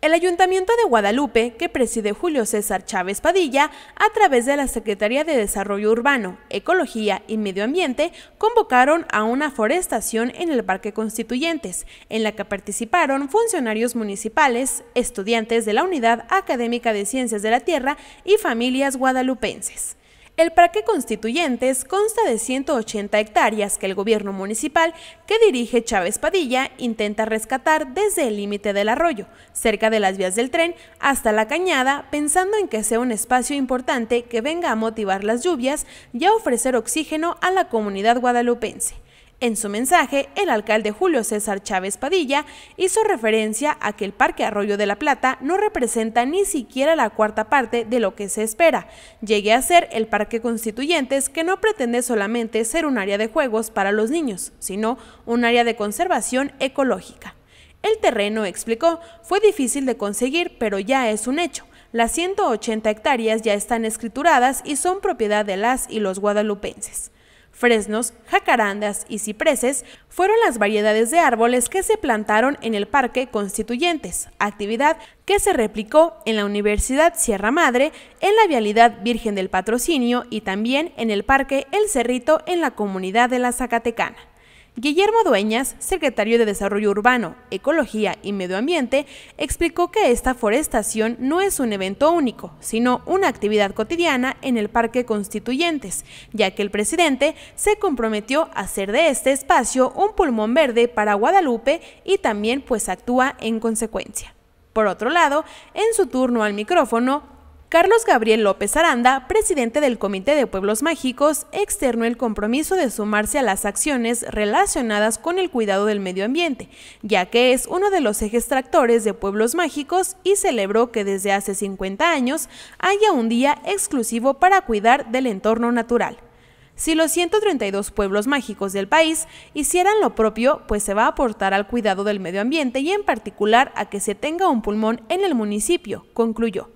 El Ayuntamiento de Guadalupe, que preside Julio César Chávez Padilla, a través de la Secretaría de Desarrollo Urbano, Ecología y Medio Ambiente, convocaron a una forestación en el Parque Constituyentes, en la que participaron funcionarios municipales, estudiantes de la Unidad Académica de Ciencias de la Tierra y familias guadalupenses. El Parque Constituyentes consta de 180 hectáreas que el gobierno municipal que dirige Chávez Padilla intenta rescatar desde el límite del arroyo, cerca de las vías del tren, hasta la cañada, pensando en que sea un espacio importante que venga a motivar las lluvias y a ofrecer oxígeno a la comunidad guadalupense. En su mensaje, el alcalde Julio César Chávez Padilla hizo referencia a que el Parque Arroyo de la Plata no representa ni siquiera la cuarta parte de lo que se espera. Llegue a ser el Parque Constituyentes que no pretende solamente ser un área de juegos para los niños, sino un área de conservación ecológica. El terreno, explicó, fue difícil de conseguir, pero ya es un hecho. Las 180 hectáreas ya están escrituradas y son propiedad de las y los guadalupenses. Fresnos, jacarandas y cipreses fueron las variedades de árboles que se plantaron en el Parque Constituyentes, actividad que se replicó en la Universidad Sierra Madre, en la Vialidad Virgen del Patrocinio y también en el Parque El Cerrito en la comunidad de la Zacatecana. Guillermo Dueñas, secretario de Desarrollo Urbano, Ecología y Medio Ambiente, explicó que esta forestación no es un evento único, sino una actividad cotidiana en el Parque Constituyentes, ya que el presidente se comprometió a hacer de este espacio un pulmón verde para Guadalupe y también pues actúa en consecuencia. Por otro lado, en su turno al micrófono, Carlos Gabriel López Aranda, presidente del Comité de Pueblos Mágicos, externó el compromiso de sumarse a las acciones relacionadas con el cuidado del medio ambiente, ya que es uno de los ejes tractores de Pueblos Mágicos y celebró que desde hace 50 años haya un día exclusivo para cuidar del entorno natural. Si los 132 pueblos mágicos del país hicieran lo propio, pues se va a aportar al cuidado del medio ambiente y en particular a que se tenga un pulmón en el municipio, concluyó.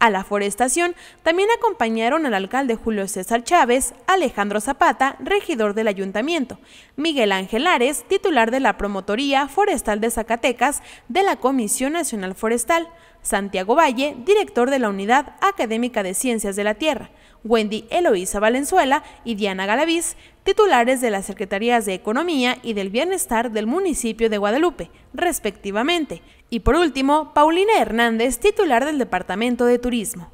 A la forestación también acompañaron al alcalde Julio César Chávez, Alejandro Zapata, regidor del ayuntamiento, Miguel Ángel Ares, titular de la Promotoría Forestal de Zacatecas de la Comisión Nacional Forestal, Santiago Valle, director de la Unidad Académica de Ciencias de la Tierra, Wendy Eloísa Valenzuela y Diana Galaviz, titulares de las Secretarías de Economía y del Bienestar del municipio de Guadalupe, respectivamente, y por último, Paulina Hernández, titular del Departamento de Turismo.